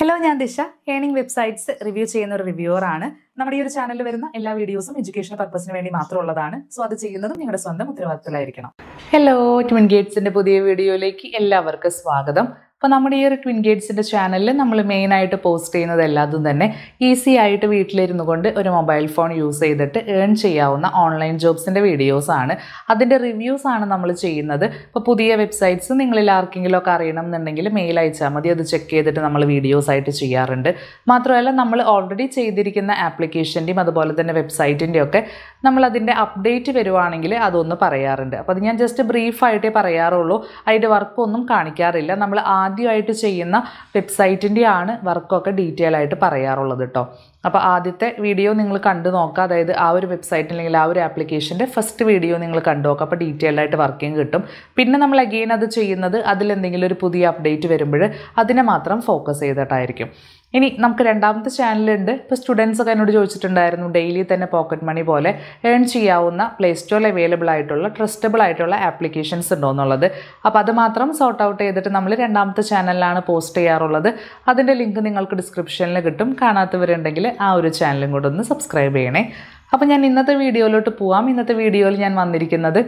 hello ഞാൻ ദിശ earning websites review ചെയ്യുന്ന ഒരു റിവ്യൂവറാണ് നമ്മുടെ ഈ ഒരു ചാനലിൽ വരുന്ന എല്ലാ വീഡിയോസും എഡ്യൂക്കേഷൻ പർപ്പസിന് വേണ്ടി മാത്രമുള്ളതാണ് സോ അത് ചെയ്യുന്നതും നിങ്ങളുടെ സ്വന്തം ഉത്തരവാദിത്തത്തിലായിരിക്കണം ഹലോ ട്വിൻ ഗേറ്റ്സിന്റെ പുതിയ വീഡിയോയിലേക്ക് എല്ലാവർക്കും സ്വാഗതം അപ്പോൾ നമ്മുടെ ഈ ഒരു ട്വിൻ ഗേറ്റ്സിൻ്റെ ചാനലിൽ നമ്മൾ മെയിനായിട്ട് പോസ്റ്റ് ചെയ്യുന്നത് എല്ലാതും തന്നെ ഈസി ആയിട്ട് വീട്ടിലിരുന്നു കൊണ്ട് ഒരു മൊബൈൽ ഫോൺ യൂസ് ചെയ്തിട്ട് ഏൺ ചെയ്യാവുന്ന ഓൺലൈൻ ജോബ്സിൻ്റെ വീഡിയോസാണ് അതിൻ്റെ റിവ്യൂസ് ആണ് നമ്മൾ ചെയ്യുന്നത് ഇപ്പോൾ പുതിയ വെബ്സൈറ്റ്സ് നിങ്ങളിൽ ആർക്കെങ്കിലും ഒക്കെ അറിയണം എന്നുണ്ടെങ്കിൽ മെയിൽ അയച്ചാൽ മതി അത് ചെക്ക് ചെയ്തിട്ട് നമ്മൾ വീഡിയോസായിട്ട് ചെയ്യാറുണ്ട് മാത്രമല്ല നമ്മൾ ഓൾറെഡി ചെയ്തിരിക്കുന്ന ആപ്ലിക്കേഷൻ്റെയും അതുപോലെ തന്നെ വെബ്സൈറ്റിൻ്റെയും ഒക്കെ നമ്മൾ അപ്ഡേറ്റ് വരുവാണെങ്കിൽ അതൊന്ന് പറയാറുണ്ട് അപ്പോൾ അത് ഞാൻ ജസ്റ്റ് ബ്രീഫായിട്ടേ പറയാറുള്ളൂ അതിൻ്റെ വർക്കൊന്നും കാണിക്കാറില്ല നമ്മൾ ആ ആദ്യമായിട്ട് ചെയ്യുന്ന വെബ്സൈറ്റിൻ്റെയാണ് വർക്കൊക്കെ ഡീറ്റെയിൽ ആയിട്ട് പറയാറുള്ളത് കേട്ടോ അപ്പോൾ ആദ്യത്തെ വീഡിയോ നിങ്ങൾ കണ്ടു നോക്കുക അതായത് ആ ഒരു വെബ്സൈറ്റ് അല്ലെങ്കിൽ ആ ഒരു ആപ്ലിക്കേഷൻ്റെ ഫസ്റ്റ് വീഡിയോ നിങ്ങൾ കണ്ടു നോക്കുക അപ്പോൾ ഡീറ്റെയിൽഡ് ആയിട്ട് വർക്കിംഗ് കിട്ടും പിന്നെ നമ്മൾ അഗെയിൻ അത് ചെയ്യുന്നത് അതിലെന്തെങ്കിലും ഒരു പുതിയ അപ്ഡേറ്റ് വരുമ്പോൾ അതിനെ മാത്രം ഫോക്കസ് ചെയ്തിട്ടായിരിക്കും ഇനി നമുക്ക് രണ്ടാമത്തെ ചാനലുണ്ട് ഇപ്പോൾ സ്റ്റുഡൻസ് ഒക്കെ എന്നോട് ചോദിച്ചിട്ടുണ്ടായിരുന്നു ഡെയിലി തന്നെ പോക്കറ്റ് മണി പോലെ ഏൺ ചെയ്യാവുന്ന പ്ലേ സ്റ്റോറിൽ അവൈലബിൾ ആയിട്ടുള്ള ട്രസ്റ്റബിൾ ആയിട്ടുള്ള ആപ്ലിക്കേഷൻസ് ഉണ്ടോ എന്നുള്ളത് അപ്പോൾ അത് മാത്രം സോർട്ട് ഔട്ട് ചെയ്തിട്ട് നമ്മൾ രണ്ടാമത്തെ ചാനലിലാണ് പോസ്റ്റ് ചെയ്യാറുള്ളത് അതിൻ്റെ ലിങ്ക് നിങ്ങൾക്ക് ഡിസ്ക്രിപ്ഷനിൽ കിട്ടും കാണാത്തവരുണ്ടെങ്കിൽ ആ ഒരു ചാനലും കൂടെ ഒന്ന് സബ്സ്ക്രൈബ് ചെയ്യണേ അപ്പോൾ ഞാൻ ഇന്നത്തെ വീഡിയോയിലോട്ട് പോവാം ഇന്നത്തെ വീഡിയോയിൽ ഞാൻ വന്നിരിക്കുന്നത്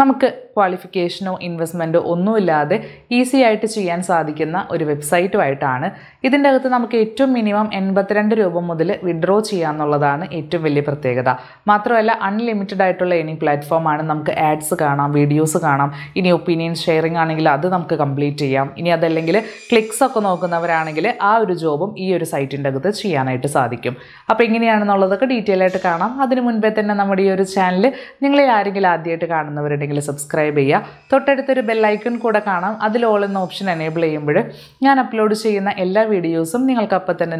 നമുക്ക് ക്വാളിഫിക്കേഷനോ ഇൻവെസ്റ്റ്മെൻറ്റോ ഒന്നുമില്ലാതെ ഈസി ആയിട്ട് ചെയ്യാൻ സാധിക്കുന്ന ഒരു വെബ്സൈറ്റുമായിട്ടാണ് ഇതിൻ്റെ അകത്ത് നമുക്ക് ഏറ്റവും മിനിമം എൺപത്തിരണ്ട് രൂപ മുതൽ വിഡ്രോ ചെയ്യാമെന്നുള്ളതാണ് ഏറ്റവും വലിയ പ്രത്യേകത മാത്രമല്ല അൺലിമിറ്റഡ് ആയിട്ടുള്ള എനി പ്ലാറ്റ്ഫോമാണ് നമുക്ക് ആഡ്സ് കാണാം വീഡിയോസ് കാണാം ഇനി ഒപ്പീനിയൻ ഷെയറിംഗ് ആണെങ്കിൽ അത് നമുക്ക് കംപ്ലീറ്റ് ചെയ്യാം ഇനി അതല്ലെങ്കിൽ ക്ലിക്സ് ഒക്കെ നോക്കുന്നവരാണെങ്കിൽ ആ ഒരു ജോബും ഈ ഒരു സൈറ്റിൻ്റെ അകത്ത് ചെയ്യാനായിട്ട് സാധിക്കും അപ്പോൾ എങ്ങനെയാണെന്നുള്ളതൊക്കെ ഡീറ്റെയിൽ ആയിട്ട് കാണാം അതിന് മുൻപേ തന്നെ നമ്മുടെ ഈ ഒരു ചാനൽ നിങ്ങളെ ആരെങ്കിലും ആദ്യമായിട്ട് കാണുന്നവരുടെ ഉണ്ടെങ്കിൽ സബ്സ്ക്രൈബ് ചെയ്യുക തൊട്ടടുത്തൊരു ബെല്ലൈക്കൺ കൂടെ കാണാം അതിൽ ഓൾ എന്ന ഓപ്ഷൻ എനേബിൾ ചെയ്യുമ്പോൾ ഞാൻ അപ്ലോഡ് ചെയ്യുന്ന എല്ലാ വീഡിയോസും നിങ്ങൾക്ക് അപ്പം തന്നെ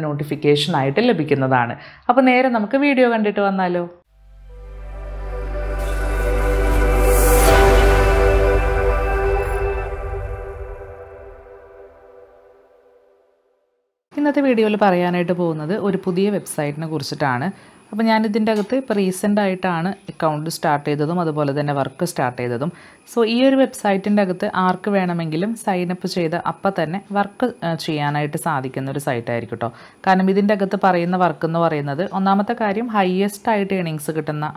ആയിട്ട് ലഭിക്കുന്നതാണ് അപ്പോൾ നേരെ നമുക്ക് വീഡിയോ കണ്ടിട്ട് വന്നാലോ ഇന്നത്തെ വീഡിയോയിൽ പറയാനായിട്ട് പോകുന്നത് ഒരു പുതിയ വെബ്സൈറ്റിനെ കുറിച്ചിട്ടാണ് അപ്പോൾ ഞാനിതിൻ്റെ അകത്ത് ഇപ്പോൾ റീസെൻ്റ് ആയിട്ടാണ് അക്കൗണ്ട് സ്റ്റാർട്ട് ചെയ്തതും അതുപോലെ തന്നെ വർക്ക് സ്റ്റാർട്ട് ചെയ്തതും സോ ഈ ഒരു വെബ്സൈറ്റിൻ്റെ അകത്ത് ആർക്ക് വേണമെങ്കിലും സൈൻ അപ്പ് ചെയ്ത് അപ്പം തന്നെ വർക്ക് ചെയ്യാനായിട്ട് സാധിക്കുന്ന ഒരു സൈറ്റായിരിക്കും കേട്ടോ കാരണം ഇതിൻ്റെ അകത്ത് പറയുന്ന വർക്ക് എന്ന് പറയുന്നത് ഒന്നാമത്തെ കാര്യം ഹയസ്റ്റ് ആയിട്ട് ഏണിങ്സ് കിട്ടുന്ന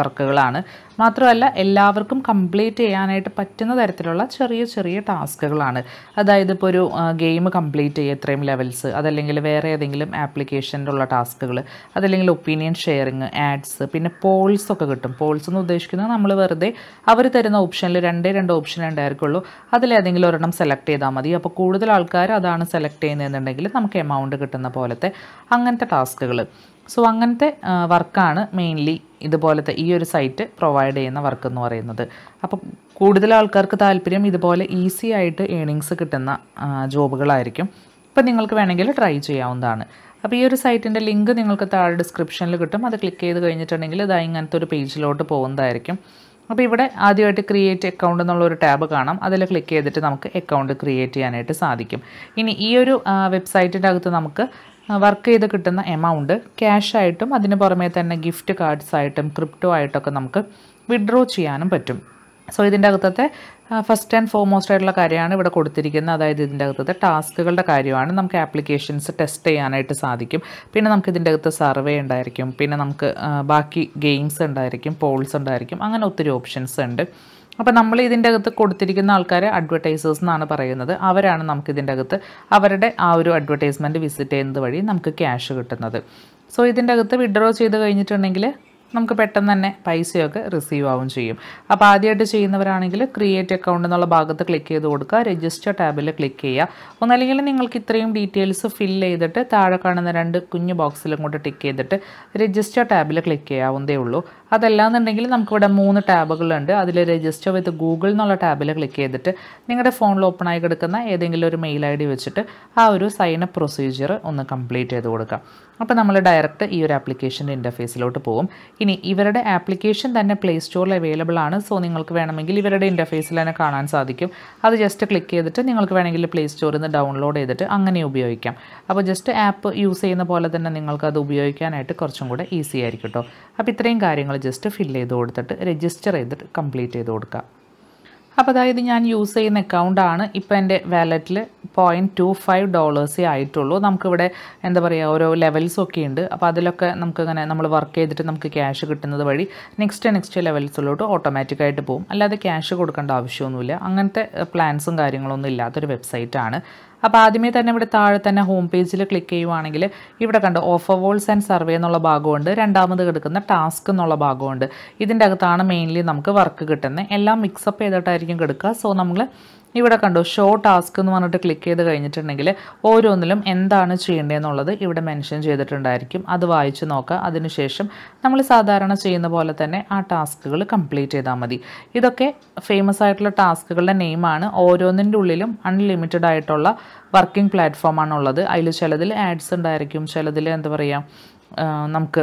വർക്കുകളാണ് മാത്രമല്ല എല്ലാവർക്കും കംപ്ലീറ്റ് ചെയ്യാനായിട്ട് പറ്റുന്ന തരത്തിലുള്ള ചെറിയ ചെറിയ ടാസ്കുകളാണ് അതായത് ഇപ്പോൾ ഒരു ഗെയിം കംപ്ലീറ്റ് ചെയ്യുക ഇത്രയും ലെവൽസ് അതല്ലെങ്കിൽ വേറെ ഏതെങ്കിലും ആപ്ലിക്കേഷനിലുള്ള ടാസ്കുകൾ അതല്ലെങ്കിൽ ഒപ്പീനിയൻ ഒപ്പീനിയൻ ഷെയറിങ് ആഡ്സ് പിന്നെ പോൾസ് ഒക്കെ കിട്ടും പോൾസ് എന്ന് ഉദ്ദേശിക്കുന്നത് നമ്മൾ വെറുതെ അവർ തരുന്ന ഓപ്ഷനിൽ രണ്ടേ രണ്ട് ഓപ്ഷൻ ഉണ്ടായിരിക്കുള്ളൂ അതിലേതെങ്കിലും ഒരെണ്ണം സെലക്ട് ചെയ്താൽ മതി അപ്പോൾ കൂടുതൽ ആൾക്കാർ അതാണ് സെലക്ട് ചെയ്യുന്നതെന്നുണ്ടെങ്കിൽ നമുക്ക് എമൗണ്ട് കിട്ടുന്ന പോലത്തെ അങ്ങനത്തെ ടാസ്കുകൾ സോ അങ്ങനത്തെ വർക്കാണ് മെയിൻലി ഇതുപോലത്തെ ഈ ഒരു സൈറ്റ് പ്രൊവൈഡ് ചെയ്യുന്ന വർക്ക് എന്ന് പറയുന്നത് അപ്പം കൂടുതൽ ആൾക്കാർക്ക് താല്പര്യം ഇതുപോലെ ഈസി ആയിട്ട് ഏണിങ്സ് കിട്ടുന്ന ജോബുകളായിരിക്കും അപ്പം നിങ്ങൾക്ക് വേണമെങ്കിൽ ട്രൈ ചെയ്യാവുന്നതാണ് അപ്പോൾ ഈ ഒരു സൈറ്റിൻ്റെ ലിങ്ക് നിങ്ങൾക്ക് താഴെ ഡിസ്ക്രിപ്ഷനിൽ കിട്ടും അത് ക്ലിക്ക് ചെയ്ത് കഴിഞ്ഞിട്ടുണ്ടെങ്കിൽ ഇതായി ഇങ്ങനത്തെ ഒരു പേജിലോട്ട് പോകുന്നതായിരിക്കും അപ്പോൾ ഇവിടെ ആദ്യമായിട്ട് ക്രിയേറ്റ് അക്കൗണ്ട് എന്നുള്ള ഒരു ടാബ് കാണാം അതിൽ ക്ലിക്ക് ചെയ്തിട്ട് നമുക്ക് അക്കൗണ്ട് ക്രിയേറ്റ് ചെയ്യാനായിട്ട് സാധിക്കും ഇനി ഈ ഒരു വെബ്സൈറ്റിൻ്റെ അകത്ത് നമുക്ക് വർക്ക് ചെയ്ത് കിട്ടുന്ന എമൗണ്ട് ക്യാഷായിട്ടും അതിന് പുറമേ തന്നെ ഗിഫ്റ്റ് കാർഡ്സ് ആയിട്ടും ക്രിപ്റ്റോ ആയിട്ടൊക്കെ നമുക്ക് വിഡ്രോ ചെയ്യാനും പറ്റും സോ ഇതിൻ്റെ അകത്തത്തെ ഫസ്റ്റ് ആൻഡ് ഫോർമോസ്റ്റ് ആയിട്ടുള്ള കാര്യമാണ് ഇവിടെ കൊടുത്തിരിക്കുന്നത് അതായത് ഇതിൻ്റെ അകത്തത്തെ ടാസ്കുകളുടെ കാര്യമാണ് നമുക്ക് ആപ്ലിക്കേഷൻസ് ടെസ്റ്റ് ചെയ്യാനായിട്ട് സാധിക്കും പിന്നെ നമുക്ക് ഇതിൻ്റെ അകത്ത് സർവേ ഉണ്ടായിരിക്കും പിന്നെ നമുക്ക് ബാക്കി ഗെയിംസ് ഉണ്ടായിരിക്കും പോൾസ് ഉണ്ടായിരിക്കും അങ്ങനെ ഒത്തിരി ഓപ്ഷൻസ് ഉണ്ട് അപ്പോൾ നമ്മൾ ഇതിൻ്റെ അകത്ത് കൊടുത്തിരിക്കുന്ന ആൾക്കാരെ അഡ്വർടൈസേഴ്സ് എന്നാണ് പറയുന്നത് അവരാണ് നമുക്ക് ഇതിൻ്റെ അകത്ത് അവരുടെ ആ ഒരു അഡ്വർടൈസ്മെൻറ്റ് വിസിറ്റ് ചെയ്യുന്നത് വഴി നമുക്ക് ക്യാഷ് കിട്ടുന്നത് സോ ഇതിൻ്റെ അകത്ത് വിഡ്രോ ചെയ്ത് കഴിഞ്ഞിട്ടുണ്ടെങ്കിൽ നമുക്ക് പെട്ടെന്ന് തന്നെ പൈസയൊക്കെ റിസീവ് ആവും ചെയ്യും അപ്പോൾ ആദ്യമായിട്ട് ചെയ്യുന്നവരാണെങ്കിൽ ക്രിയേറ്റ് അക്കൗണ്ട് എന്നുള്ള ഭാഗത്ത് ക്ലിക്ക് ചെയ്ത് കൊടുക്കുക രജിസ്റ്റർ ടാബിൽ ക്ലിക്ക് ചെയ്യുക ഒന്നല്ലെങ്കിൽ നിങ്ങൾക്ക് ഇത്രയും ഡീറ്റെയിൽസ് ഫിൽ ചെയ്തിട്ട് താഴെ കാണുന്ന രണ്ട് കുഞ്ഞു ബോക്സിലും കൂടെ ടിക്ക് ചെയ്തിട്ട് രജിസ്റ്റർ ടാബിൽ ക്ലിക്ക് ചെയ്യാവുന്നതേ ഉള്ളൂ അതല്ലാന്നുണ്ടെങ്കിൽ നമുക്കിവിടെ മൂന്ന് ടാബുകളുണ്ട് അതിൽ രജിസ്റ്റർ വിത്ത് ഗൂഗിൾ എന്നുള്ള ടാബിൽ ക്ലിക്ക് ചെയ്തിട്ട് നിങ്ങളുടെ ഫോണിൽ ഓപ്പൺ ആയി കിടക്കുന്ന ഏതെങ്കിലും ഒരു മെയിൽ ഐ ഡി വെച്ചിട്ട് ആ ഒരു സൈൻ അപ്പ് പ്രൊസീജിയർ ഒന്ന് കംപ്ലീറ്റ് ചെയ്ത് കൊടുക്കാം അപ്പോൾ നമ്മൾ ഡയറക്റ്റ് ഈ ഒരു ആപ്ലിക്കേഷൻ്റെ ഇൻ്റർഫേസിലോട്ട് പോകും ഇനി ഇവരുടെ ആപ്ലിക്കേഷൻ തന്നെ പ്ലേ സ്റ്റോറിൽ അവൈലബിൾ ആണ് സോ നിങ്ങൾക്ക് വേണമെങ്കിൽ ഇവരുടെ ഇൻ്റർഫേസിൽ തന്നെ കാണാൻ സാധിക്കും അത് ജസ്റ്റ് ക്ലിക്ക് ചെയ്തിട്ട് നിങ്ങൾക്ക് വേണമെങ്കിൽ പ്ലേ സ്റ്റോറിൽ നിന്ന് ഡൗൺലോഡ് ചെയ്തിട്ട് അങ്ങനെ ഉപയോഗിക്കാം അപ്പോൾ ജസ്റ്റ് ആപ്പ് യൂസ് ചെയ്യുന്ന പോലെ തന്നെ നിങ്ങൾക്ക് അത് ഉപയോഗിക്കാനായിട്ട് കുറച്ചും കൂടെ ഈസി ആയിരിക്കും കേട്ടോ അപ്പോൾ ഇത്രയും കാര്യങ്ങൾ ജസ്റ്റ് ഫില്ല് ചെയ്ത് കൊടുത്തിട്ട് രജിസ്റ്റർ ചെയ്തിട്ട് കംപ്ലീറ്റ് ചെയ്ത് കൊടുക്കാം അപ്പോൾ അതായത് ഞാൻ യൂസ് ചെയ്യുന്ന അക്കൗണ്ടാണ് ഇപ്പോൾ എൻ്റെ വാലറ്റിൽ പോയിൻറ്റ് ടു ഫൈവ് ഡോളേഴ്സേ ആയിട്ടുള്ളൂ നമുക്കിവിടെ എന്താ പറയുക ഓരോ ലെവൽസ് ഒക്കെ ഉണ്ട് അപ്പോൾ അതിലൊക്കെ നമുക്കിങ്ങനെ നമ്മൾ വർക്ക് ചെയ്തിട്ട് നമുക്ക് ക്യാഷ് കിട്ടുന്നത് വഴി നെക്സ്റ്റ് നെക്സ്റ്റ് ലെവൽസിലോട്ട് ഓട്ടോമാറ്റിക്കായിട്ട് പോകും അല്ലാതെ ക്യാഷ് കൊടുക്കേണ്ട ആവശ്യമൊന്നുമില്ല അങ്ങനത്തെ പ്ലാൻസും കാര്യങ്ങളൊന്നും ഇല്ലാത്തൊരു വെബ്സൈറ്റാണ് അപ്പോൾ ആദ്യമേ തന്നെ ഇവിടെ താഴെ തന്നെ ഹോം പേജിൽ ക്ലിക്ക് ചെയ്യുവാണെങ്കിൽ ഇവിടെ കണ്ട് ഓഫർ വോൾസ് ആൻഡ് സർവേ എന്നുള്ള ഭാഗമുണ്ട് രണ്ടാമത് കിടക്കുന്ന ടാസ്ക് എന്നുള്ള ഭാഗമുണ്ട് ഇതിൻ്റെ അകത്താണ് മെയിൻലി നമുക്ക് വർക്ക് കിട്ടുന്നത് എല്ലാം മിക്സപ്പ് ചെയ്തിട്ടായിരിക്കും കിടക്കുക സോ നമ്മൾ ഇവിടെ കണ്ടു ഷോ ടാസ്ക് എന്ന് പറഞ്ഞിട്ട് ക്ലിക്ക് ചെയ്ത് കഴിഞ്ഞിട്ടുണ്ടെങ്കിൽ ഓരോന്നിലും എന്താണ് ചെയ്യേണ്ടതെന്നുള്ളത് ഇവിടെ മെൻഷൻ ചെയ്തിട്ടുണ്ടായിരിക്കും അത് വായിച്ച് നോക്കുക അതിനുശേഷം നമ്മൾ സാധാരണ ചെയ്യുന്ന പോലെ തന്നെ ആ ടാസ്കുകൾ കംപ്ലീറ്റ് ചെയ്താൽ മതി ഇതൊക്കെ ഫേമസ് ആയിട്ടുള്ള ടാസ്കുകളുടെ നെയിമാണ് ഓരോന്നിൻ്റെ ഉള്ളിലും അൺലിമിറ്റഡ് ആയിട്ടുള്ള വർക്കിംഗ് പ്ലാറ്റ്ഫോമാണുള്ളത് അതിൽ ചിലതിൽ ആഡ്സ് ഉണ്ടായിരിക്കും ചിലതിൽ എന്താ പറയുക നമുക്ക്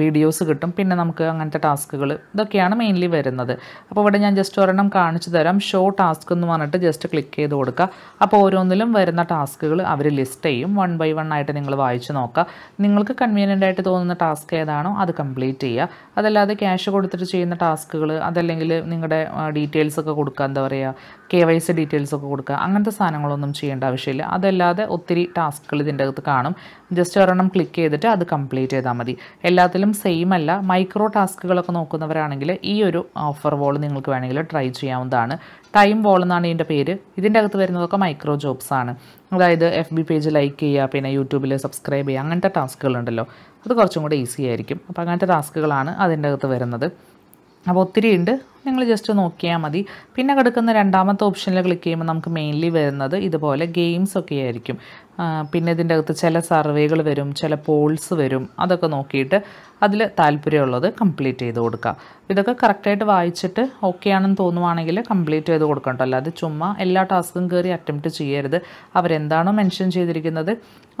വീഡിയോസ് കിട്ടും പിന്നെ നമുക്ക് അങ്ങനത്തെ ടാസ്കുകൾ ഇതൊക്കെയാണ് മെയിൻലി വരുന്നത് അപ്പോൾ ഇവിടെ ഞാൻ ജസ്റ്റ് ഒരെണ്ണം കാണിച്ചു തരാം ഷോ ടാസ്ക് എന്ന് പറഞ്ഞിട്ട് ജസ്റ്റ് ക്ലിക്ക് ചെയ്ത് കൊടുക്കുക അപ്പോൾ ഓരോന്നിലും വരുന്ന ടാസ്കുകൾ അവർ ലിസ്റ്റ് ചെയ്യും വൺ ബൈ വൺ ആയിട്ട് നിങ്ങൾ വായിച്ചു നോക്കുക നിങ്ങൾക്ക് കൺവീനിയൻ്റ് ആയിട്ട് തോന്നുന്ന ടാസ്ക് ഏതാണോ അത് കംപ്ലീറ്റ് ചെയ്യുക അതല്ലാതെ ക്യാഷ് കൊടുത്തിട്ട് ചെയ്യുന്ന ടാസ്കുകൾ അതല്ലെങ്കിൽ നിങ്ങളുടെ ഡീറ്റെയിൽസ് ഒക്കെ കൊടുക്കുക എന്താ പറയുക കെ വൈ സി ഡീറ്റെയിൽസ് ഒക്കെ കൊടുക്കുക അങ്ങനത്തെ സാധനങ്ങളൊന്നും ചെയ്യേണ്ട ആവശ്യമില്ല അതല്ലാതെ ഒത്തിരി ടാസ്കുകൾ ഇതിൻ്റെ അകത്ത് കാണും ജസ്റ്റ് ഒരെണ്ണം ക്ലിക്ക് ചെയ്തിട്ട് അത് കംപ്ലീറ്റ് കംപ്ലീറ്റ് ചെയ്താൽ മതി എല്ലാത്തിലും സെയിം അല്ല മൈക്രോ ടാസ്കുകളൊക്കെ നോക്കുന്നവരാണെങ്കിൽ ഈ ഒരു ഓഫർ വോൾ നിങ്ങൾക്ക് വേണമെങ്കിൽ ട്രൈ ചെയ്യാവുന്നതാണ് ടൈം വോൾ എന്നാണ് ഇതിൻ്റെ പേര് ഇതിൻ്റെ അകത്ത് വരുന്നതൊക്കെ മൈക്രോ ജോബ്സ് ആണ് അതായത് എഫ് ബി പേജ് ലൈക്ക് ചെയ്യുക പിന്നെ യൂട്യൂബിൽ സബ്സ്ക്രൈബ് ചെയ്യുക അങ്ങനത്തെ ടാസ്കുകളുണ്ടല്ലോ അത് കുറച്ചും കൂടെ ഈസി ആയിരിക്കും അപ്പോൾ അങ്ങനത്തെ ടാസ്കുകളാണ് അതിൻ്റെ അകത്ത് വരുന്നത് അപ്പോൾ ഒത്തിരി ഉണ്ട് നിങ്ങൾ ജസ്റ്റ് നോക്കിയാൽ മതി പിന്നെ കിടക്കുന്ന രണ്ടാമത്തെ ഓപ്ഷനിൽ ക്ലിക്ക് ചെയ്യുമ്പോൾ നമുക്ക് മെയിൻലി വരുന്നത് ഇതുപോലെ ഗെയിംസ് ഒക്കെ ആയിരിക്കും പിന്നെ ഇതിൻ്റെ അകത്ത് ചില സർവേകൾ വരും ചില പോൾസ് വരും അതൊക്കെ നോക്കിയിട്ട് അതിൽ താല്പര്യമുള്ളത് കംപ്ലീറ്റ് ചെയ്ത് കൊടുക്കുക ഇതൊക്കെ കറക്റ്റായിട്ട് വായിച്ചിട്ട് ഓക്കെ ആണെന്ന് തോന്നുവാണെങ്കിൽ കംപ്ലീറ്റ് ചെയ്ത് കൊടുക്കണ്ടല്ലോ അല്ലാതെ ചുമ്മാ എല്ലാ ടാസ്കും കയറി അറ്റംപ്റ്റ് ചെയ്യരുത് അവരെന്താണോ മെൻഷൻ ചെയ്തിരിക്കുന്നത്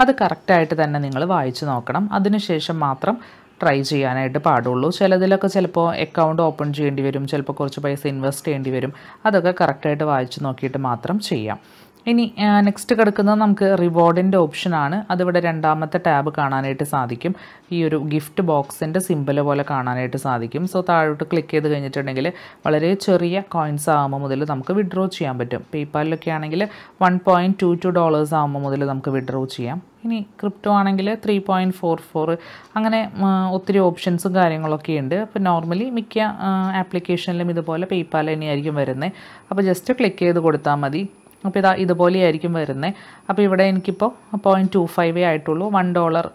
അത് കറക്റ്റായിട്ട് തന്നെ നിങ്ങൾ വായിച്ച് നോക്കണം അതിനുശേഷം മാത്രം ട്രൈ ചെയ്യാനായിട്ട് പാടുള്ളൂ ചിലതിലൊക്കെ ചിലപ്പോൾ അക്കൗണ്ട് ഓപ്പൺ ചെയ്യേണ്ടി വരും ചിലപ്പോൾ കുറച്ച് പൈസ ഇൻവെസ്റ്റ് ചെയ്യേണ്ടി വരും അതൊക്കെ കറക്റ്റായിട്ട് വായിച്ച് നോക്കിയിട്ട് മാത്രം ചെയ്യാം ഇനി നെക്സ്റ്റ് കിടക്കുന്നത് നമുക്ക് റിവാർഡിൻ്റെ ഓപ്ഷനാണ് അതിവിടെ രണ്ടാമത്തെ ടാബ് കാണാനായിട്ട് സാധിക്കും ഈ ഒരു ഗിഫ്റ്റ് ബോക്സിൻ്റെ സിമ്പിൾ പോലെ കാണാനായിട്ട് സാധിക്കും സോ താഴോട്ട് ക്ലിക്ക് ചെയ്ത് കഴിഞ്ഞിട്ടുണ്ടെങ്കിൽ വളരെ ചെറിയ കോയിൻസ് ആകുമ്പോൾ മുതൽ നമുക്ക് വിഡ്രോ ചെയ്യാൻ പറ്റും പേപ്പാലിലൊക്കെ ആണെങ്കിൽ one point two two dollars ആകുമ്പോൾ മുതൽ നമുക്ക് വിഡ്രോ ചെയ്യാം ഇനി ക്രിപ്റ്റോ ആണെങ്കിൽ ത്രീ പോയിൻറ്റ് ഫോർ ഫോർ അങ്ങനെ ഒത്തിരി ഓപ്ഷൻസും കാര്യങ്ങളൊക്കെ ഉണ്ട് അപ്പോൾ നോർമലി മിക്ക ആപ്ലിക്കേഷനിലും ഇതുപോലെ പേയ്പാൽ തന്നെയായിരിക്കും വരുന്നത് അപ്പോൾ ജസ്റ്റ് ക്ലിക്ക് ചെയ്ത് കൊടുത്താൽ മതി അപ്പോൾ ഇതാ ഇതുപോലെയായിരിക്കും വരുന്നത് അപ്പോൾ ഇവിടെ എനിക്കിപ്പോൾ പോയിൻറ്റ് ടു ഫൈവേ ആയിട്ടുള്ളൂ one dollar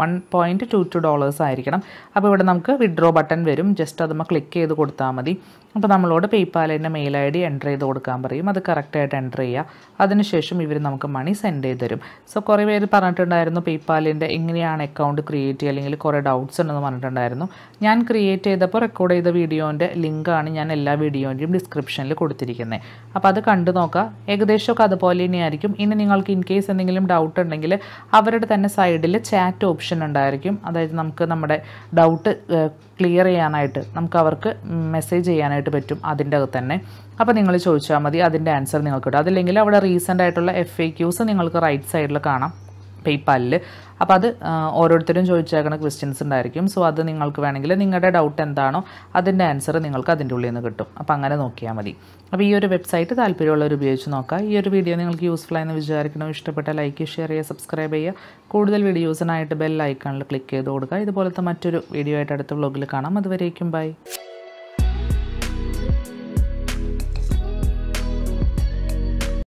one point two two dollars ആയിരിക്കണം അപ്പോൾ ഇവിടെ നമുക്ക് വിഡ്രോ ബട്ടൺ വരും ജസ്റ്റ് അതുമ്മ ക്ലിക്ക് ചെയ്ത് കൊടുത്താൽ മതി അപ്പോൾ നമ്മളോട് പേയ്പാലിൻ്റെ മെയിൽ ഐ ഡി എൻ്റർ ചെയ്ത് കൊടുക്കാൻ പറയും അത് കറക്റ്റായിട്ട് എൻ്റർ ചെയ്യുക അതിനുശേഷം ഇവർ നമുക്ക് മണി സെൻഡ് ചെയ്ത് തരും സോ കുറേ പേര് പറഞ്ഞിട്ടുണ്ടായിരുന്നു പേയ്പാലിൻ്റെ എങ്ങനെയാണ് അക്കൗണ്ട് ക്രിയേറ്റ് ചെയ്യുക അല്ലെങ്കിൽ കുറേ ഡൗട്ട്സ് ഉണ്ടെന്ന് പറഞ്ഞിട്ടുണ്ടായിരുന്നു ഞാൻ ക്രിയേറ്റ് ചെയ്തപ്പോൾ റെക്കോർഡ് ചെയ്ത വീഡിയോൻ്റെ ലിങ്കാണ് ഞാൻ എല്ലാ വീഡിയോൻ്റെയും ഡിസ്ക്രിപ്ഷനിൽ കൊടുത്തിരിക്കുന്നത് അപ്പോൾ അത് കണ്ടു നോക്കുക ഏകദേശമൊക്കെ അതുപോലെ തന്നെയായിരിക്കും ഇനി നിങ്ങൾക്ക് ഇൻ കേസ് എന്തെങ്കിലും ഡൗട്ട് ഉണ്ടെങ്കിൽ അവരുടെ തന്നെ സൈഡിൽ ചാറ്റ് ഓപ്ഷൻ ഉണ്ടായിരിക്കും അതായത് നമുക്ക് നമ്മുടെ ഡൗട്ട് ക്ലിയർ ചെയ്യാനായിട്ട് നമുക്ക് അവർക്ക് മെസ്സേജ് ചെയ്യാനായിട്ട് പറ്റും അതിൻ്റെ അകത്ത് തന്നെ അപ്പോൾ നിങ്ങൾ ചോദിച്ചാൽ മതി അതിൻ്റെ ആൻസർ നിങ്ങൾക്ക് കിട്ടും അതില്ലെങ്കിൽ അവിടെ റീസെൻ്റ് ആയിട്ടുള്ള എഫ് എ ക്യൂസ് നിങ്ങൾക്ക് റൈറ്റ് സൈഡിൽ കാണാം പേയ്പാലിൽ അപ്പോൾ അത് ഓരോരുത്തരും ചോദിച്ചേക്കണ ക്വസ്റ്റ്യൻസ് ഉണ്ടായിരിക്കും സോ അത് നിങ്ങൾക്ക് വേണമെങ്കിൽ നിങ്ങളുടെ ഡൗട്ട് എന്താണോ അതിൻ്റെ ആൻസർ നിങ്ങൾക്ക് അതിൻ്റെ ഉള്ളിൽ നിന്ന് കിട്ടും അപ്പോൾ അങ്ങനെ നോക്കിയാൽ മതി അപ്പോൾ ഈ ഒരു വെബ്സൈറ്റ് താല്പര്യമുള്ളവർ ഉപയോഗിച്ച് നോക്കുക ഈ ഒരു വീഡിയോ നിങ്ങൾക്ക് യൂസ്ഫുൾ ആയെന്ന് വിചാരിക്കണോ ഇഷ്ടപ്പെട്ട ലൈക്ക് ഷെയർ ചെയ്യുക സബ്സ്ക്രൈബ് ചെയ്യുക കൂടുതൽ വീഡിയോസിനായിട്ട് ബെൽ ഐക്കണിൽ ക്ലിക്ക് ചെയ്ത് കൊടുക്കുക ഇതുപോലത്തെ മറ്റൊരു വീഡിയോ ആയിട്ട് അടുത്ത വ്ലോഗിൽ കാണാം അതുവരേക്കും ബൈ